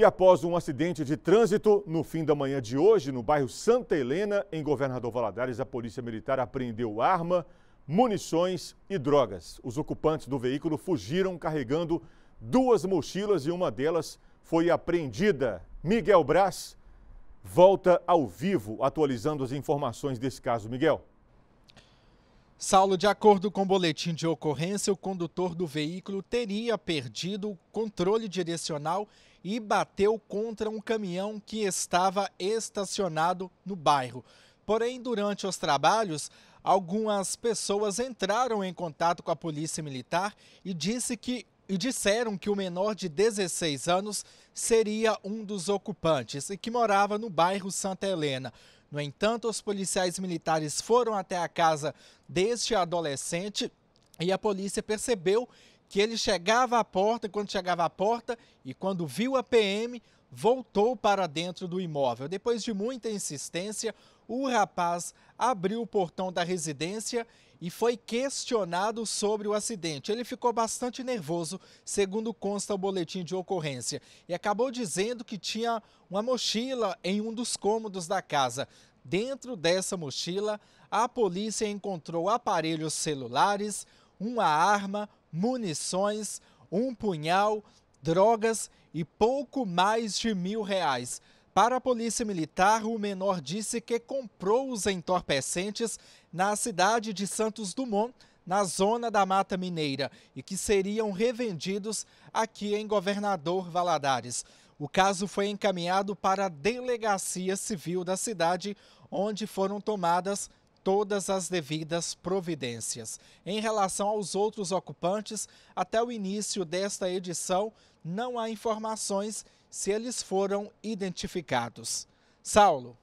E após um acidente de trânsito, no fim da manhã de hoje, no bairro Santa Helena, em Governador Valadares, a Polícia Militar apreendeu arma, munições e drogas. Os ocupantes do veículo fugiram carregando duas mochilas e uma delas foi apreendida. Miguel Braz volta ao vivo atualizando as informações desse caso. Miguel. Saulo, de acordo com o boletim de ocorrência, o condutor do veículo teria perdido o controle direcional e bateu contra um caminhão que estava estacionado no bairro. Porém, durante os trabalhos, algumas pessoas entraram em contato com a polícia militar e disse que e disseram que o menor de 16 anos seria um dos ocupantes e que morava no bairro Santa Helena. No entanto, os policiais militares foram até a casa deste adolescente e a polícia percebeu que ele chegava à porta, quando chegava à porta e quando viu a PM, voltou para dentro do imóvel. Depois de muita insistência, o rapaz abriu o portão da residência e foi questionado sobre o acidente. Ele ficou bastante nervoso, segundo consta o boletim de ocorrência, e acabou dizendo que tinha uma mochila em um dos cômodos da casa. Dentro dessa mochila, a polícia encontrou aparelhos celulares, uma arma, munições, um punhal, drogas e pouco mais de mil reais. Para a Polícia Militar, o menor disse que comprou os entorpecentes na cidade de Santos Dumont, na zona da Mata Mineira, e que seriam revendidos aqui em Governador Valadares. O caso foi encaminhado para a Delegacia Civil da cidade, onde foram tomadas todas as devidas providências. Em relação aos outros ocupantes, até o início desta edição, não há informações se eles foram identificados. Saulo,